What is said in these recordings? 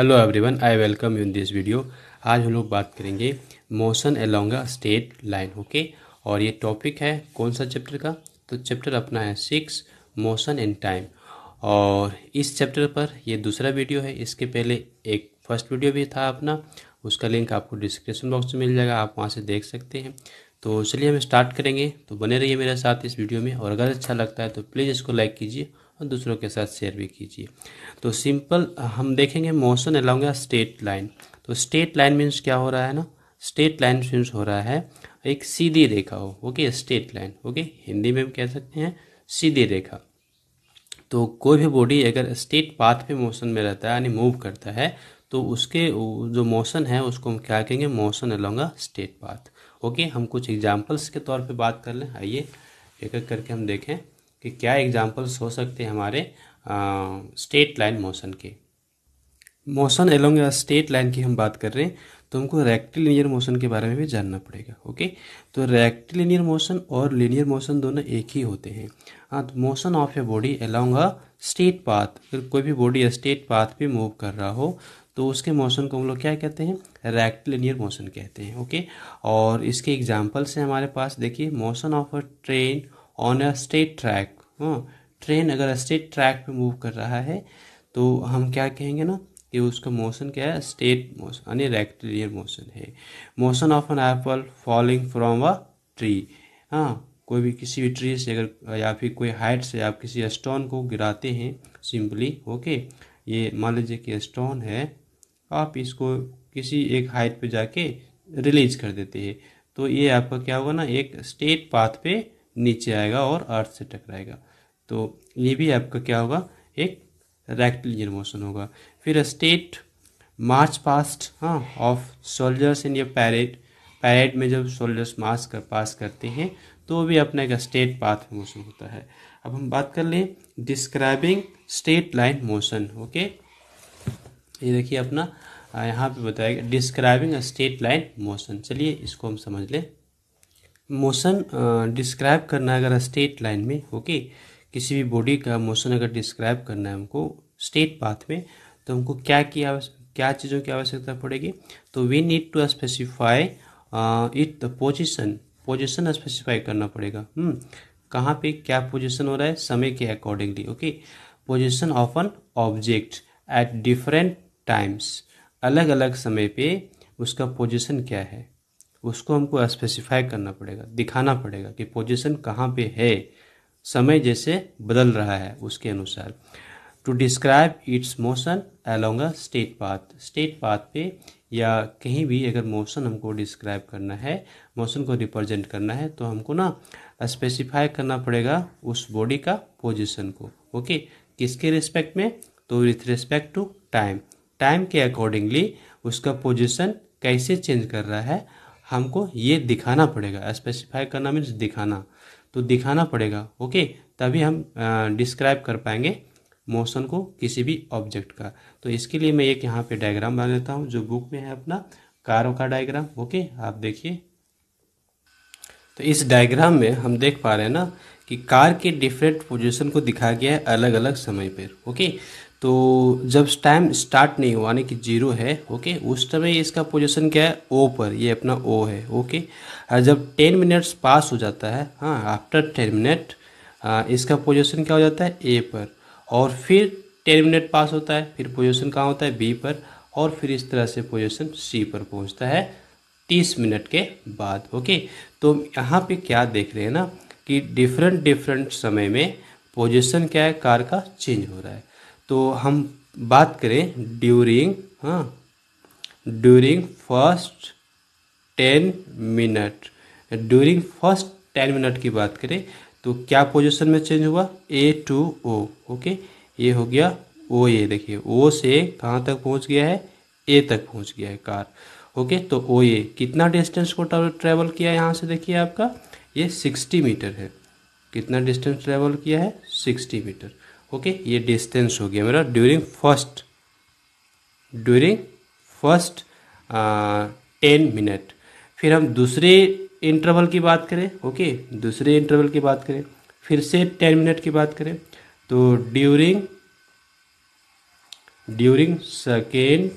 Hello everyone I welcome you in this video आज हम लोग बात करेंगे motion along straight line okay और ये टॉपिक है कौन सा चैप्टर का तो चैप्टर अपना है सिक्स मोशन इन टाइम और इस चैप्टर पर ये दूसरा वीडियो है इसके पहले एक फर्स्ट वीडियो भी था अपना उसका लिंक आपको डिस्क्रिप्शन बॉक्स में मिल जाएगा आप वहाँ से देख सकते हैं तो चलिए हम स्टार्ट करेंगे तो बने रहिए मेरे साथ इस वीडियो में और अगर अच्छा लगता है तो प्लीज़ इसको लाइक कीजिए और दूसरों के साथ शेयर भी कीजिए तो सिंपल हम देखेंगे मोशन या स्टेट लाइन तो स्टेट लाइन मीन्स क्या हो रहा है ना स्टेट लाइन मीन्स हो रहा है एक सीधी रेखा हो okay straight line okay Hindi में हम कह सकते हैं सीधी रेखा तो कोई भी बॉडी अगर स्टेट पाथ पे मोशन में रहता है यानी मूव करता है तो उसके जो मोशन है उसको हम क्या कहेंगे motion along a straight path okay हम कुछ एग्जाम्पल्स के तौर पे बात कर लें आइए एक एक करके हम देखें कि क्या एग्जाम्पल्स हो सकते हैं हमारे स्टेट लाइन मोशन के मोशन एलोंग स्टेट लाइन की हम बात कर रहे हैं तो हमको रेक्टिलिनियर मोशन के बारे में भी जानना पड़ेगा ओके तो रेक्टिलिनियर मोशन और लिनियर मोशन दोनों एक ही होते हैं हाँ तो motion of a body along a straight path अगर कोई भी बॉडी स्टेट पाथ पे मूव कर रहा हो तो उसके मोशन को हम लोग क्या कहते हैं रेक्टिलिनियर मोशन कहते हैं ओके और इसके एग्जाम्पल्स हैं हमारे पास देखिए motion of a train on a straight track हाँ ट्रेन अगर स्टेट ट्रैक पे मूव कर रहा है तो हम क्या कहेंगे ना कि उसका मोशन क्या है स्टेट मोशन यानी रेक्टिलियर मोशन है motion of an apple falling from a tree हाँ कोई भी किसी भी ट्री से अगर या फिर कोई हाइट से आप किसी स्टोन को गिराते हैं सिंपली ओके ये मान लीजिए कि स्टोन है आप इसको किसी एक हाइट पे जाके रिलीज कर देते हैं तो ये आपका क्या होगा ना एक स्टेट पाथ पे नीचे आएगा और अर्थ से टकराएगा तो ये भी आपका क्या होगा एक रेक्टिलिनियर मोशन होगा फिर स्टेट मार्च पास्ट हाँ of soldiers in your parade parade में जब सोल्जर्स मार्च कर पास करते हैं तो भी अपना एक स्टेट पाथ मोशन होता है अब हम बात कर लें describing straight line motion okay ये देखिए अपना यहाँ पे बताएगा डिस्क्राइबिंग स्टेट लाइन मोशन चलिए इसको हम समझ लें मोशन डिस्क्राइब uh, करना है अगर स्टेट लाइन में ओके किसी भी बॉडी का मोशन अगर डिस्क्राइब करना है हमको स्टेट पाथ में तो हमको क्या की क्या चीज़ों की आवश्यकता पड़ेगी तो we need to specify it the position position specify करना पड़ेगा हम्म, कहाँ पे क्या पोजिशन हो रहा है समय के accordingly okay position of an object at different times अलग अलग समय पे उसका पोजिशन क्या है उसको हमको स्पेसिफाई करना पड़ेगा दिखाना पड़ेगा कि पोजीशन कहाँ पे है समय जैसे बदल रहा है उसके अनुसार to describe its motion along a straight path straight path पे या कहीं भी अगर मोशन हमको डिस्क्राइब करना है मोशन को रिप्रेजेंट करना है तो हमको ना स्पेसिफाई करना पड़ेगा उस बॉडी का पोजीशन को ओके किसके रिस्पेक्ट में तो with respect to time time के अकॉर्डिंगली उसका पोजीशन कैसे चेंज कर रहा है हमको ये दिखाना पड़ेगा स्पेसिफाई करना मीन्स दिखाना तो दिखाना पड़ेगा ओके तभी हम डिस्क्राइब कर पाएंगे मोशन को किसी भी ऑब्जेक्ट का तो इसके लिए मैं एक यहाँ पे डायग्राम बना लेता हूँ जो बुक में है अपना कारों का डायग्राम ओके आप देखिए तो इस डायग्राम में हम देख पा रहे हैं ना कि कार के डिफरेंट पोजीशन को दिखाया गया है अलग अलग समय पर ओके तो जब टाइम स्टार्ट नहीं हुआ यानी कि जीरो है ओके उस समय इसका पोजीशन क्या है ओ पर ये अपना ओ है ओके और जब टेन मिनट्स पास हो जाता है हाँ आफ्टर टेन मिनट इसका पोजीशन क्या हो जाता है ए पर और फिर टेन मिनट पास होता है फिर पोजीशन कहाँ होता है बी पर और फिर इस तरह से पोजीशन सी पर पहुँचता है तीस मिनट के बाद ओके तो यहाँ पर क्या देख रहे हैं ना कि डिफरेंट डिफरेंट समय में पोजिशन क्या है कार का चेंज हो रहा है तो हम बात करें ड्यूरिंग हाँ during first ten minute during first ten minute की बात करें तो क्या पोजीशन में चेंज हुआ ए टू ओ ओके ये हो गया ओ ए देखिए ओ से कहाँ तक पहुँच गया है ए तक पहुँच गया है कार ओके तो ओ ए कितना डिस्टेंस को ट्रेवल किया है यहाँ से देखिए आपका ये सिक्सटी मीटर है कितना डिस्टेंस ट्रेवल किया है सिक्सटी मीटर ओके ये डिस्टेंस हो गया मेरा during first during first ten minute फिर हम दूसरे इंटरवल की बात करें ओके दूसरे इंटरवल की बात करें फिर से टेन मिनट की बात करें तो during during second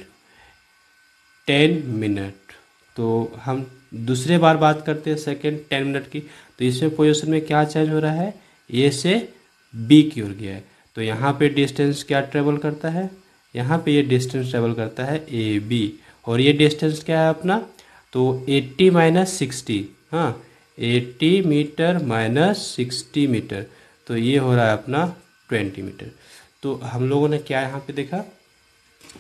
ten minute तो हम दूसरे बार बात करते हैं सेकेंड टेन मिनट की तो इसमें पोजिशन में क्या चेंज हो रहा है ए से बी की ओर गया है तो यहाँ पे डिस्टेंस क्या ट्रेवल करता है यहाँ पे ये डिस्टेंस ट्रेवल करता है ए बी और ये डिस्टेंस क्या है अपना तो 80 माइनस सिक्सटी हाँ 80 मीटर माइनस सिक्सटी मीटर तो ये हो रहा है अपना 20 मीटर तो हम लोगों ने क्या यहाँ पे देखा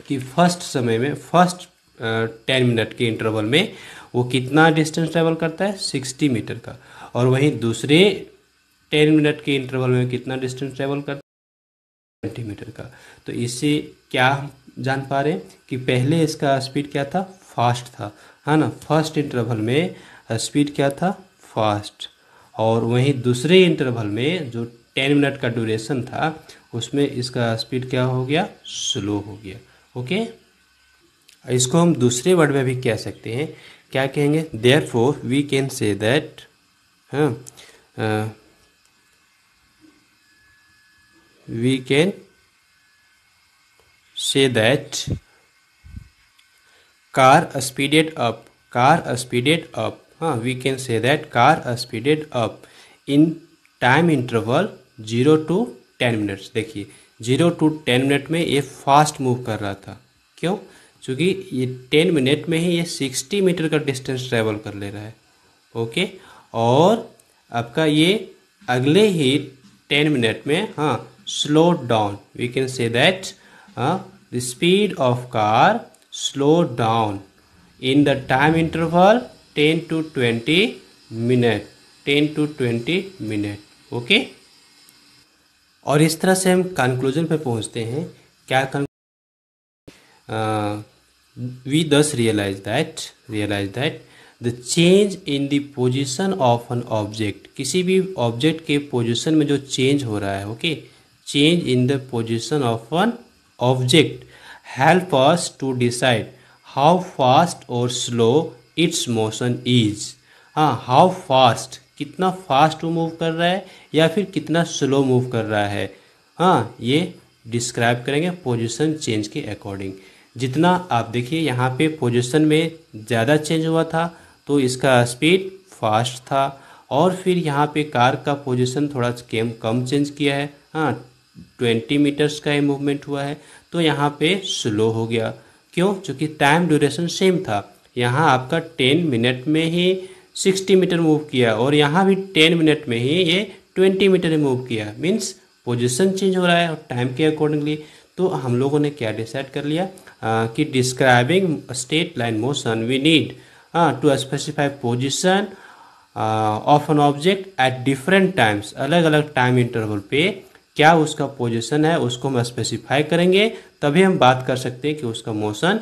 कि फर्स्ट समय में फर्स्ट टेन मिनट के इंटरवल में वो कितना डिस्टेंस ट्रेवल करता है 60 मीटर का और वहीं दूसरे टेन मिनट के इंटरवल में कितना डिस्टेंस ट्रेवल करता है सेंटीमीटर का तो इससे क्या जान पा रहे हैं कि पहले इसका स्पीड क्या था फास्ट था है हाँ ना फर्स्ट इंटरवल में स्पीड क्या था फास्ट और वहीं दूसरे इंटरवल में जो टेन मिनट का ड्यूरेशन था उसमें इसका स्पीड क्या हो गया स्लो हो गया ओके इसको हम दूसरे वर्ड में भी कह सकते हैं क्या कहेंगे therefore we can say that we can say that car speeded up car speeded up huh? we can say that car speeded up in time interval 0 to 10 minutes देखिए 0 to 10 मिनट में ये fast move कर रहा था क्यों क्योंकि ये ten minute में ही ये सिक्सटी मीटर का डिस्टेंस ट्रेवल कर ले रहा है ओके और आपका ये अगले ही टेन मिनट में हाँ slowed down we can say that uh, the speed of car slowed down in the time interval 10 to 20 minute 10 to 20 minute okay okay? और इस तरह से हम कंक्लूजन पे पहुंचते हैं क्या we thus realise that realise that the change in the position of an object किसी भी ऑब्जेक्ट के पोजीशन में जो चेंज हो रहा है okay okay? Change in the position of an object help us to decide how fast or slow its motion is हाँ how fast कितना फास्ट वो मूव कर रहा है या फिर कितना स्लो मूव कर रहा है हाँ ये डिस्क्राइब करेंगे पोजिशन चेंज के अकॉर्डिंग जितना आप देखिए यहाँ पे पोजिशन में ज़्यादा चेंज हुआ था तो इसका स्पीड फास्ट था और फिर यहाँ पे कार का पोजिशन थोड़ा कम कम चेंज किया है हाँ ट्वेंटी मीटर्स का ही मूवमेंट हुआ है तो यहाँ पे स्लो हो गया क्यों चूँकि टाइम ड्यूरेशन सेम था यहाँ आपका टेन मिनट में ही सिक्सटी मीटर मूव किया और यहाँ भी टेन मिनट में ही ये ट्वेंटी मीटर मूव किया मीन्स पोजिशन चेंज हो रहा है और टाइम के अकॉर्डिंगली तो हम लोगों ने क्या डिसाइड कर लिया आ, कि describing straight line motion we need to specify position of an object at different times अलग अलग टाइम इंटरवल पे क्या उसका पोजिशन है उसको हम स्पेसिफाई करेंगे तभी हम बात कर सकते हैं कि उसका मोशन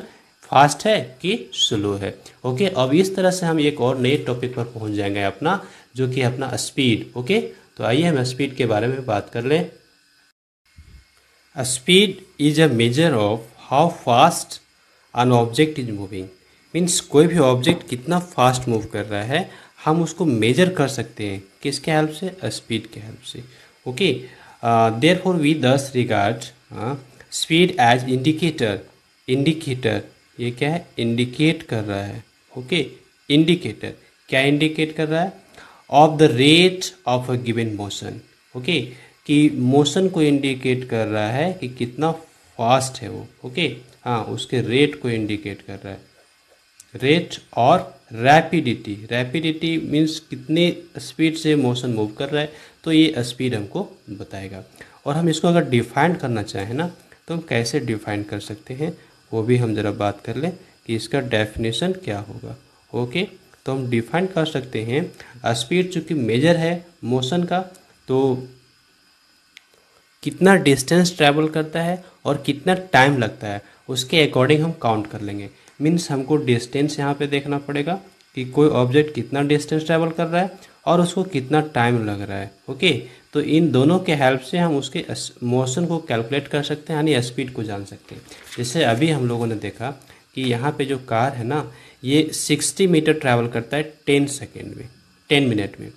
फास्ट है कि स्लो है ओके अब इस तरह से हम एक और नए टॉपिक पर पहुंच जाएंगे अपना जो कि अपना स्पीड ओके तो आइए हम स्पीड के बारे में बात कर लें speed is a measure of how fast an object is moving means कोई भी ऑब्जेक्ट कितना फास्ट मूव कर रहा है हम उसको मेजर कर सकते हैं किसके हेल्प से स्पीड के हेल्प से okay okay? Therefore we thus regard uh, speed as indicator Indicator ये क्या है इंडिकेट कर रहा है ओके okay? इंडिकेटर क्या इंडिकेट कर रहा है of the rate of a given motion okay कि मोशन को इंडिकेट कर रहा है कि कितना फास्ट है वो ओके okay? हाँ उसके रेट को इंडिकेट कर रहा है रेट और रैपिडिटी रैपिडिटी मीन्स कितने स्पीड से मोशन मूव कर रहा है तो ये स्पीड हमको बताएगा और हम इसको अगर डिफाइन करना चाहें ना तो हम कैसे डिफाइन कर सकते हैं वो भी हम ज़रा बात कर लें कि इसका डेफिनेशन क्या होगा ओके तो हम डिफाइन कर सकते हैं स्पीड चूँकि मेजर है मोशन का तो कितना डिस्टेंस ट्रैवल करता है और कितना टाइम लगता है उसके अकॉर्डिंग हम काउंट कर लेंगे मीन्स हमको डिस्टेंस यहाँ पे देखना पड़ेगा कि कोई ऑब्जेक्ट कितना डिस्टेंस ट्रैवल कर रहा है और उसको कितना टाइम लग रहा है ओके तो इन दोनों के हेल्प से हम उसके मोशन को कैलकुलेट कर सकते हैं यानी स्पीड को जान सकते हैं जैसे अभी हम लोगों ने देखा कि यहाँ पे जो कार है ना ये 60 मीटर ट्रैवल करता है 10 सेकेंड में 10 मिनट में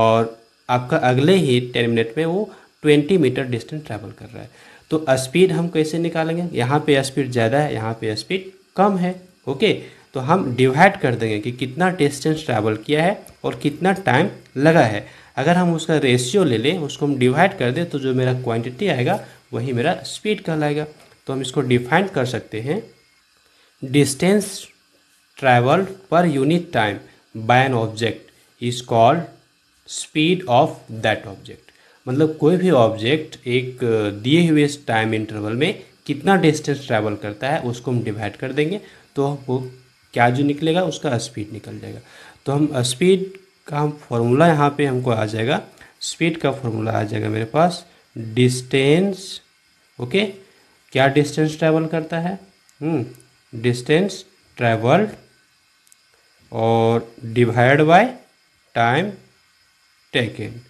और आपका अगले ही 10 मिनट में वो 20 मीटर डिस्टेंस ट्रैवल कर रहा है तो स्पीड हम कैसे निकालेंगे यहाँ पे स्पीड ज़्यादा है यहाँ पे स्पीड कम है ओके तो हम डिवाइड कर देंगे कि कितना डिस्टेंस ट्रैवल किया है और कितना टाइम लगा है अगर हम उसका रेशियो ले लें उसको हम डिवाइड कर दें तो जो मेरा क्वांटिटी आएगा वही मेरा स्पीड कहलाएगा तो हम इसको डिफाइन कर सकते हैं distance travel per unit time by an object is called speed of that object मतलब कोई भी ऑब्जेक्ट एक दिए हुए टाइम इंटरवल में कितना डिस्टेंस ट्रैवल करता है उसको हम डिवाइड कर देंगे तो वो क्या जो निकलेगा उसका स्पीड निकल जाएगा तो हम स्पीड का हम फॉर्मूला यहाँ पे हमको आ जाएगा स्पीड का फॉर्मूला आ जाएगा मेरे पास डिस्टेंस ओके क्या डिस्टेंस ट्रैवल करता है डिस्टेंस हम्म, ट्रैवल्ड और divide by time taken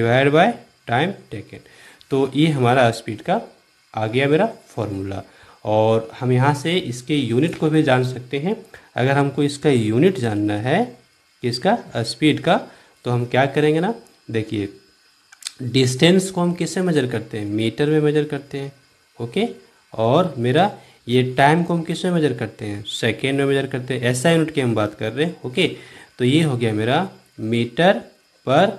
divide by time taken तो ये हमारा स्पीड का आ गया मेरा फॉर्मूला और हम यहाँ से इसके यूनिट को भी जान सकते हैं अगर हमको इसका यूनिट जानना है कि इसका स्पीड का तो हम क्या करेंगे ना देखिए डिस्टेंस को हम किससे मेजर करते हैं मीटर में मेजर करते हैं ओके और मेरा ये टाइम को हम किस मेजर करते हैं सेकेंड में मेजर करते हैं ऐसा यूनिट की हम बात कर रहे हैं ओके तो ये हो गया मेरा मीटर पर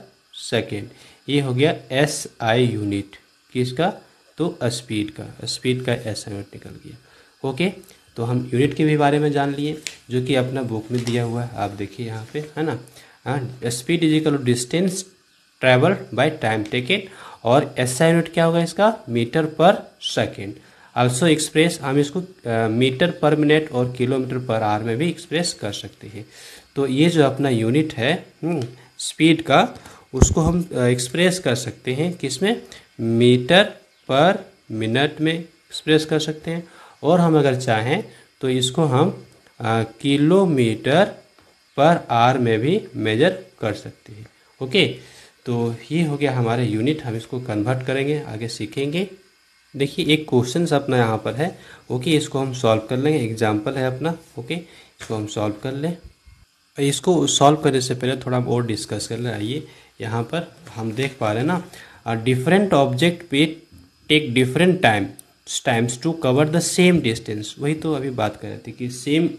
सेकेंड ये हो गया एस आई यूनिट किसका तो स्पीड का स्पीड का ऐसा यूनिट निकल गया ओके तो हम यूनिट के भी बारे में जान लिए जो कि अपना बुक में दिया हुआ है आप देखिए यहाँ पे है ना speed speed is equal distance travel by time taken और ऐसा यूनिट क्या होगा इसका metre per second also express हम इसको मीटर पर मिनट और किलोमीटर पर आवर में भी एक्सप्रेस कर सकते हैं तो ये जो अपना यूनिट है स्पीड हम्म, का उसको हम एक्सप्रेस कर सकते हैं किसमें मीटर पर मिनट में एक्सप्रेस कर सकते हैं और हम अगर चाहें तो इसको हम किलोमीटर पर आर में भी मेजर कर सकते हैं ओके तो ये हो गया हमारे यूनिट हम इसको कन्वर्ट करेंगे आगे सीखेंगे देखिए एक क्वेश्चन अपना यहाँ पर है ओके इसको हम सॉल्व कर लेंगे एग्जाम्पल है अपना ओके इसको हम सॉल्व कर लें इसको सॉल्व करने से पहले थोड़ा और डिस्कस कर ले आइए यहाँ पर हम देख पा रहे हैं ना डिफरेंट ऑब्जेक्ट पे take different time times to cover the same distance वही तो अभी बात कर रहे थे कि सेम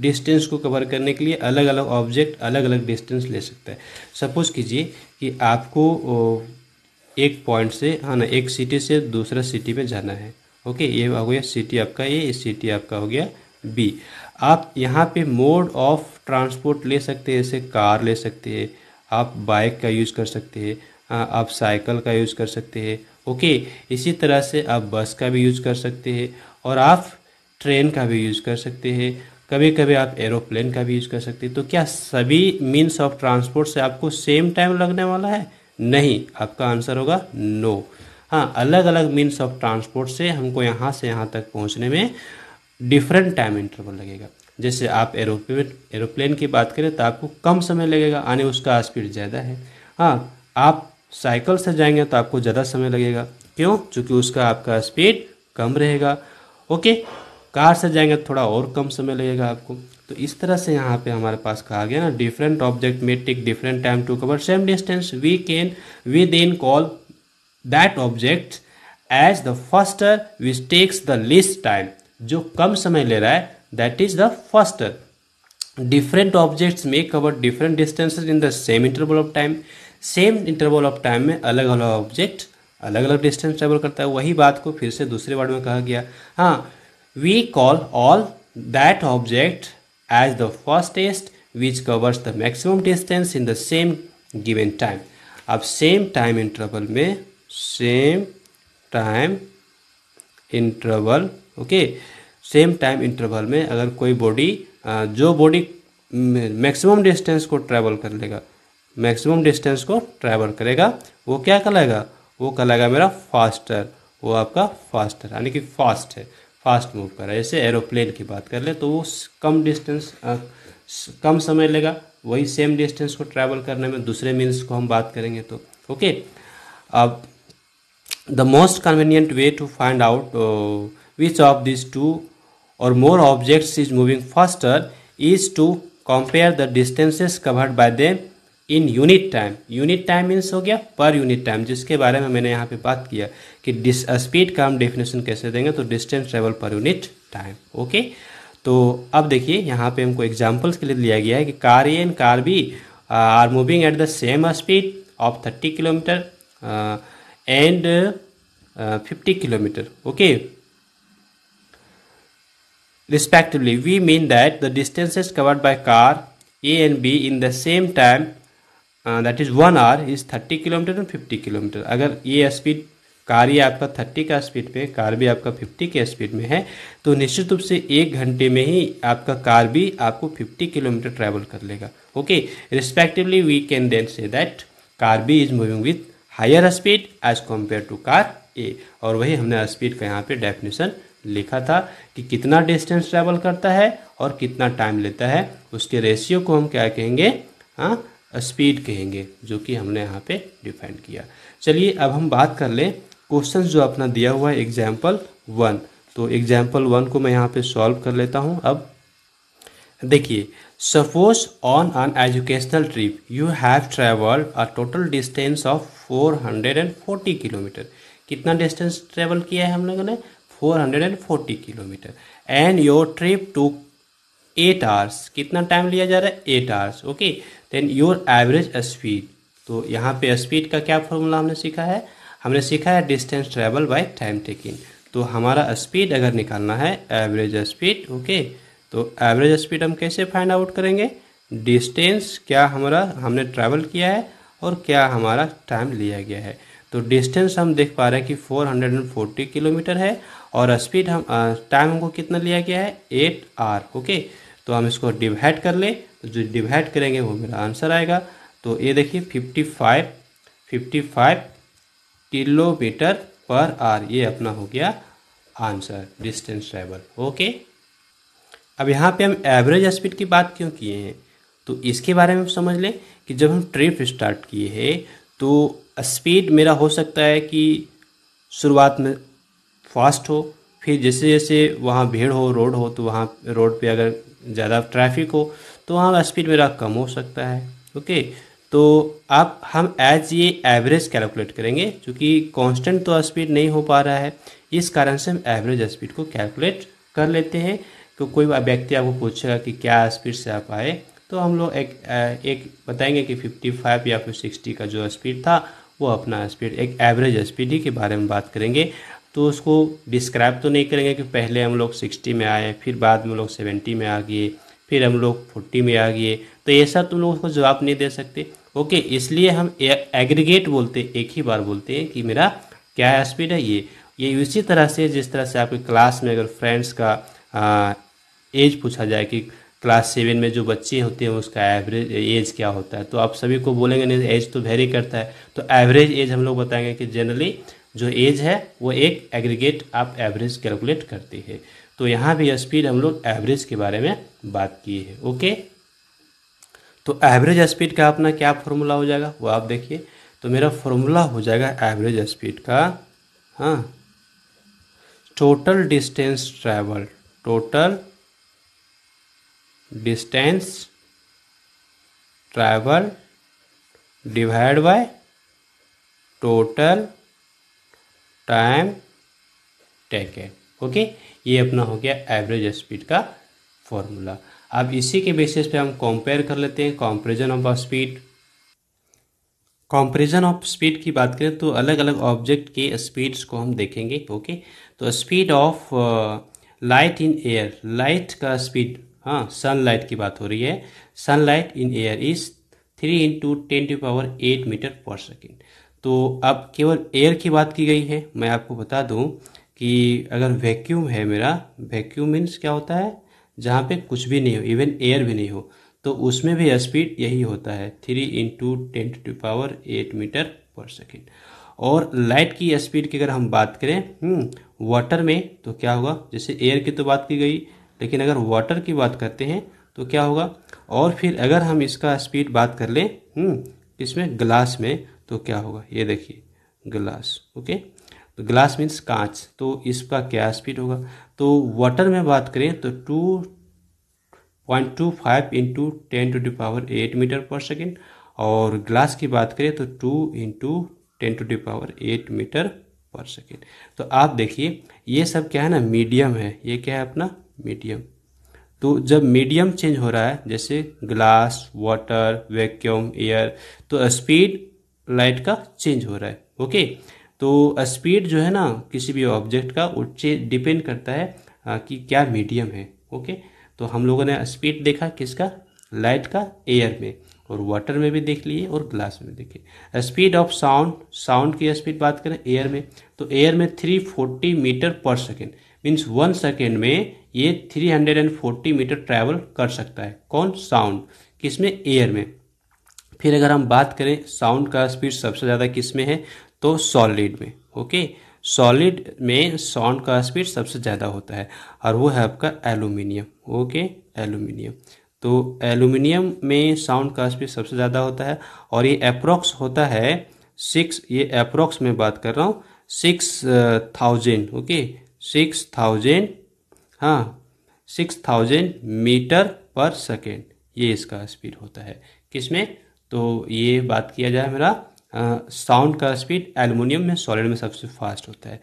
डिस्टेंस को कवर करने के लिए अलग अलग ऑब्जेक्ट अलग अलग डिस्टेंस ले सकता है सपोज कीजिए कि आपको एक पॉइंट से है हाँ ना एक सिटी से दूसरा सिटी में जाना है ओके ये हो गया सिटी आपका ए सिटी आपका हो गया बी आप यहाँ पे मोड ऑफ ट्रांसपोर्ट ले सकते हैं जैसे कार ले सकते हैं आप बाइक का यूज़ कर सकते हैं आप साइकिल का यूज़ कर सकते हैं ओके इसी तरह से आप बस का भी यूज़ कर सकते हैं और आप ट्रेन का भी यूज़ कर सकते हैं कभी कभी आप एरोप्लेन का भी यूज़ कर सकते हैं तो क्या सभी मीन्स ऑफ ट्रांसपोर्ट से आपको सेम टाइम लगने वाला है नहीं आपका आंसर होगा नो हाँ अलग अलग मीन्स ऑफ ट्रांसपोर्ट से हमको यहाँ से यहाँ तक पहुँचने में डिफरेंट टाइम इंटरवल लगेगा जैसे आप एरोप्लेन एरोप्लेन की बात करें तो आपको कम समय लगेगा आने उसका स्पीड ज़्यादा है हाँ आप साइकिल से जाएंगे तो आपको ज़्यादा समय लगेगा क्यों चूँकि उसका आपका स्पीड कम रहेगा ओके कार से जाएंगे तो थोड़ा और कम समय लगेगा आपको तो इस तरह से यहाँ पे हमारे पास कहा गया ना different object may take different time to cover same distance we can we then call that object as the faster which takes the least time जो कम समय ले रहा है that is the faster different objects may cover different distances in the same interval of time same interval of time में अलग अलग object अलग अलग डिस्टेंस ट्रेवल करता है वही बात को फिर से दूसरे वर्ड में कहा गया हाँ we call all that object as the fastest which covers the maximum distance in the same given time अब सेम टाइम इंटरवल में same time interval okay same time interval में अगर कोई बॉडी जो बॉडी मैक्सिमम डिस्टेंस को travel कर लेगा maximum distance को ट्रैवल करेगा वो क्या कहलाएगा वो कहलाएगा मेरा फास्टर वो आपका फास्टर यानी कि फास्ट है फास्ट मूव कर रहा है जैसे एरोप्लेन की बात कर ले तो वो कम डिस्टेंस कम समय लेगा वही सेम डिस्टेंस को ट्रैवल करने में दूसरे मीन्स को हम बात करेंगे तो ओके अब the most convenient way to find out which of this two और more objects is moving faster is to compare the distances covered by them in unit time unit time means हो गया पर unit time जिसके बारे में मैंने यहाँ पे बात किया कि स्पीड uh, का हम डेफिनेशन कैसे देंगे तो distance travel per unit time okay तो अब देखिए यहाँ पे हमको एग्जाम्पल्स के लिए लिया गया है कि car A and car B are moving at the same speed of thirty kilometre and fifty kilometre okay respectively we mean that the distances covered by car A and B in the same time that is one hour is thirty kilometre and fifty kilometre अगर ये speed car ये आपका thirty का speed पे car भी आपका fifty के speed में है तो निश्चित रूप से एक घंटे में ही आपका कार भी आपको फिफ्टी किलोमीटर ट्रैवल कर लेगा okay respectively we can then say that car B is moving with higher speed as compare to car A और वही हमने स्पीड का यहाँ पे डेफिनेशन लिखा था कि कितना डिस्टेंस ट्रैवल करता है और कितना टाइम लेता है उसके रेशियो को हम क्या कहेंगे हाँ स्पीड कहेंगे जो कि हमने यहाँ पे डिफाइन किया चलिए अब हम बात कर लें क्वेश्चन जो अपना दिया हुआ है एग्जाम्पल वन तो एग्जाम्पल वन को मैं यहाँ पे सॉल्व कर लेता हूँ अब देखिए suppose on an educational trip you have travelled a total distance of 440 kilometre कितना डिस्टेंस ट्रेवल किया है हम लोगों ने 440 kilometre and your trip took eight hours कितना टाइम लिया जा रहा है eight hours okay then your average speed तो यहाँ पे स्पीड का क्या फॉर्मूला हमने सीखा है हमने सीखा है distance travel by time taking तो हमारा स्पीड अगर निकालना है एवरेज स्पीड ओके तो एवरेज स्पीड हम कैसे फाइंड आउट करेंगे डिस्टेंस क्या हमारा हमने ट्रैवल किया है और क्या हमारा टाइम लिया गया है तो डिस्टेंस हम देख पा रहे हैं कि 440 किलोमीटर है और स्पीड हम टाइम हमको कितना लिया गया है 8 आर ओके तो हम इसको डिवाइड कर लें तो जो डिवाइड करेंगे वो मेरा आंसर आएगा तो ये देखिए fifty five fifty five kilometre per hour ये अपना हो गया आंसर डिस्टेंस ट्रेवल ओके अब यहाँ पे हम एवरेज स्पीड की बात क्यों किए हैं तो इसके बारे में समझ लें कि जब हम ट्रिप स्टार्ट किए हैं तो स्पीड मेरा हो सकता है कि शुरुआत में फास्ट हो फिर जैसे जैसे वहाँ भीड़ हो रोड हो तो वहाँ रोड पे अगर ज़्यादा ट्रैफिक हो तो वहाँ स्पीड मेरा कम हो सकता है ओके तो अब हम एज ये एवरेज कैलकुलेट करेंगे क्योंकि कांस्टेंट तो स्पीड नहीं हो पा रहा है इस कारण से हम एवरेज स्पीड को कैलकुलेट कर लेते हैं तो कोई व्यक्ति आपको पूछेगा कि क्या स्पीड से आप आए तो हम लोग एक एक बताएंगे कि 55 या फिर 60 का जो स्पीड था वो अपना स्पीड एक एवरेज स्पीड ही के बारे में बात करेंगे तो उसको डिस्क्राइब तो नहीं करेंगे कि पहले हम लोग सिक्सटी में आए फिर बाद में लोग सेवेंटी में आ गए फिर हम लोग फोर्टी में आ गए तो ऐसा तुम लोग उसको जवाब नहीं दे सकते ओके इसलिए हम एग्रीगेट बोलते एक ही बार बोलते हैं कि मेरा क्या स्पीड है ये ये उसी तरह से जिस तरह से आपके क्लास में अगर फ्रेंड्स का आ, एज पूछा जाए कि क्लास सेवन में जो बच्चे होते हैं उसका एवरेज एज क्या होता है तो आप सभी को बोलेंगे नहीं एज तो वेरी करता है तो एवरेज एज हम लोग बताएंगे कि जनरली जो एज है वो एक एग्रीगेट आप एवरेज कैलकुलेट करते हैं तो यहाँ भी स्पीड हम लोग एवरेज के बारे में बात किए हैं ओके तो एवरेज स्पीड का अपना क्या फॉर्मूला हो जाएगा वो आप देखिए तो मेरा फॉर्मूला हो जाएगा एवरेज स्पीड का हाँ total distance travel total distance travel divide by total time taken okay ये अपना हो गया एवरेज स्पीड का फॉर्मूला अब इसी के बेसिस पे हम कंपेयर कर लेते हैं comparison of speed comparison of speed की बात करें तो अलग अलग ऑब्जेक्ट के स्पीड्स को हम देखेंगे ओके तो speed of light in air light का स्पीड हाँ सनलाइट की बात हो रही है sunlight in air is three into ten to power eight metre per second तो अब केवल एयर की बात की गई है मैं आपको बता दूं कि अगर वैक्यूम है मेरा वैक्यूम मीन्स क्या होता है जहाँ पे कुछ भी नहीं हो इवन एयर भी नहीं हो तो उसमें भी स्पीड यही होता है three into ten to power eight metre per second और लाइट की स्पीड की अगर हम बात करें वाटर हम्म, में तो क्या होगा जैसे एयर की तो बात की गई लेकिन अगर वाटर की बात करते हैं तो क्या होगा और फिर अगर हम इसका स्पीड बात कर लें हम्म, इसमें ग्लास में तो क्या होगा ये देखिए ग्लास ओके ग्लास मीन्स कांच तो इसका क्या स्पीड होगा तो वाटर में बात करें तो two point two five into ten to the power eight metre per second और ग्लास की बात करें तो two into ten to the power eight metre per second तो आप देखिए ये सब क्या है ना मीडियम है ये क्या है अपना मीडियम तो जब मीडियम चेंज हो रहा है जैसे ग्लास वाटर वैक्यूम एयर तो स्पीड लाइट का चेंज हो रहा है ओके तो स्पीड जो है ना किसी भी ऑब्जेक्ट का उच्चे डिपेंड करता है कि क्या मीडियम है ओके तो हम लोगों ने स्पीड देखा किसका लाइट का एयर में और वाटर में भी देख लिए और ग्लास में देखिए स्पीड ऑफ साउंड साउंड की स्पीड बात करें एयर में तो एयर में 340 metre per second means one second में ये 340 मीटर ट्रैवल कर सकता है कौन साउंड किस में एयर में फिर अगर हम बात करें साउंड का स्पीड सबसे ज़्यादा किस में है तो सॉलिड में ओके सॉलिड में साउंड का स्पीड सबसे ज़्यादा होता है और वो है आपका एलुमिनियम ओके एलुमिनियम तो एलुमिनियम में साउंड का स्पीड सबसे ज़्यादा होता है और ये अप्रोक्स होता है सिक्स ये अप्रोक्स में बात कर रहा हूँ six thousand okay six thousand हाँ six thousand metre per second ये इसका स्पीड होता है किसमें तो ये बात किया जाए मेरा साउंड का स्पीड एलुमिनियम में सॉलिड में सबसे फास्ट होता है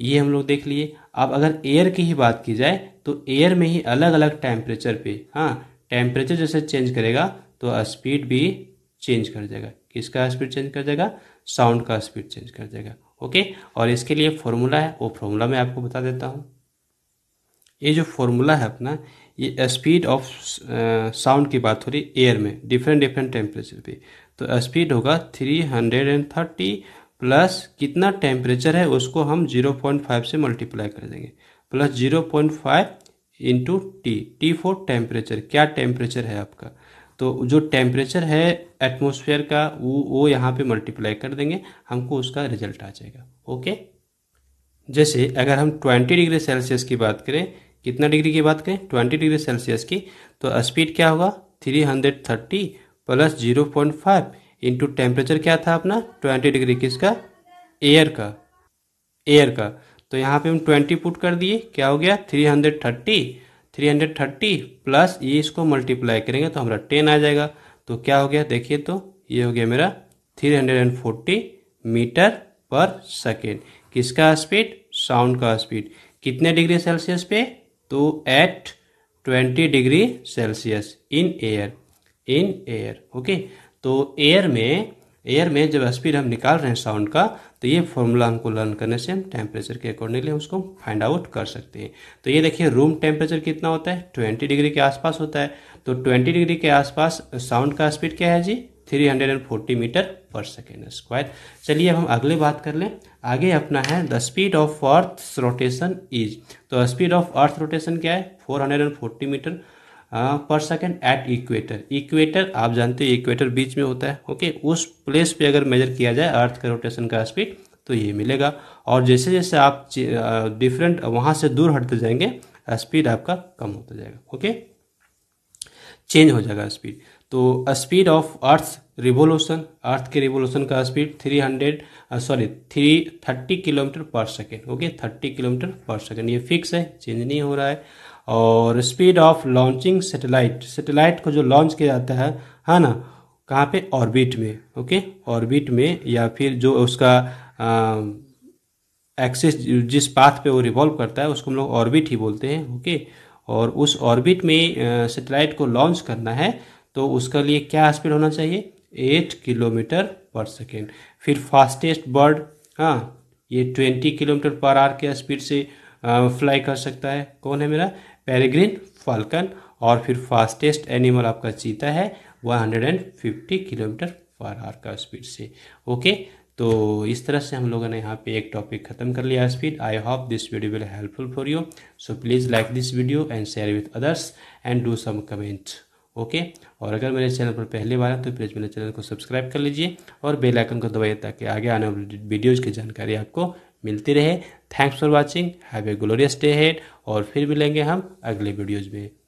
ये हम लोग देख लिए अब अगर एयर की ही बात की जाए तो एयर में ही अलग अलग टेम्परेचर पे हाँ टेम्परेचर जैसे चेंज करेगा तो स्पीड भी चेंज कर देगा किसका स्पीड चेंज कर देगा साउंड का स्पीड चेंज कर देगा ओके और इसके लिए फॉर्मूला है वो फॉर्मूला मैं आपको बता देता हूँ ये जो फॉर्मूला है अपना ये स्पीड ऑफ साउंड की बात हो रही एयर में डिफरेंट डिफरेंट टेम्परेचर पे तो स्पीड होगा 330 प्लस कितना टेम्परेचर है उसको हम 0.5 से मल्टीप्लाई कर देंगे plus 0.5 point five into T T four temperature क्या टेम्परेचर है आपका तो जो टेम्परेचर है एटमोसफेयर का वो वो यहाँ पे मल्टीप्लाई कर देंगे हमको उसका रिजल्ट आ जाएगा ओके जैसे अगर हम 20 डिग्री सेल्सियस की बात करें कितना डिग्री की बात करें 20 डिग्री सेल्सियस की तो स्पीड क्या होगा 330 plus zero point five into temperature क्या था अपना ट्वेंटी डिग्री किसका एयर का एयर का तो यहाँ पे हम ट्वेंटी पुट कर दिए क्या हो गया three hundred thirty three hundred thirty plus ये इसको मल्टीप्लाई करेंगे तो हमारा टेन आ जाएगा तो क्या हो गया देखिए तो ये हो गया मेरा three hundred and forty metre per second किसका स्पीड साउंड का स्पीड कितने डिग्री सेल्सियस पे तो at twenty degree Celsius in air in air okay तो एयर में एयर में जब स्पीड हम निकाल रहे हैं साउंड का तो ये फॉर्मूला हमको लर्न करने से हम टेम्परेचर के अकॉर्डिंगली हम उसको फाइंड आउट कर सकते हैं तो ये देखिए रूम टेम्परेचर कितना होता है ट्वेंटी डिग्री के आसपास होता है तो ट्वेंटी डिग्री के आसपास साउंड का स्पीड क्या है जी 340 मीटर पर सेकेंड स्क्वायर चलिए अब हम अगले बात कर लें आगे अपना है the speed of earth rotation is तो स्पीड ऑफ अर्थ रोटेशन क्या है 440 metre per second at equator equator आप जानते हो इक्वेटर बीच में होता है ओके उस प्लेस पे अगर मेजर किया जाए अर्थ का रोटेशन का स्पीड तो ये मिलेगा और जैसे जैसे आप डिफरेंट वहाँ से दूर हटते जाएंगे स्पीड आपका कम होता जाएगा ओके चेंज हो जाएगा स्पीड तो speed of earth revolution earth के रिवोल्यूशन का speed 300 sorry three thirty kilometre per second okay thirty kilometre per second ये फिक्स है चेंज नहीं हो रहा है और speed of launching satellite satellite को जो लॉन्च किया जाता है है हाँ ना कहाँ पे ऑर्बिट में ओके ऑर्बिट में या फिर जो उसका एक्सिस जिस पाथ पे वो रिवॉल्व करता है उसको हम लोग ऑर्बिट ही बोलते हैं ओके और उस ऑर्बिट में सेटेलाइट को लॉन्च करना है तो उसके लिए क्या स्पीड होना चाहिए एट किलोमीटर पर सेकेंड फिर फास्टेस्ट बर्ड हाँ ये ट्वेंटी किलोमीटर पर आर के स्पीड से फ्लाई कर सकता है कौन है मेरा पेरेग्रीन फाल्कन और फिर फास्टेस्ट एनिमल आपका चीता है 150 किलोमीटर पर आवर का स्पीड से ओके तो इस तरह से हम लोगों ने यहाँ पे एक टॉपिक ख़त्म कर लिया speed I hope this video will helpful for you so please like this video and share with others and do some comment okay और अगर मेरे चैनल पर पहली बार है तो प्लीज़ मेरे चैनल को सब्सक्राइब कर लीजिए और बेल आइकन को दबाइए ताकि आगे आने वाली वीडियोज़ की जानकारी आपको मिलती रहे thanks for watching have a glorious day हेड और फिर मिलेंगे हम अगले वीडियोज़ में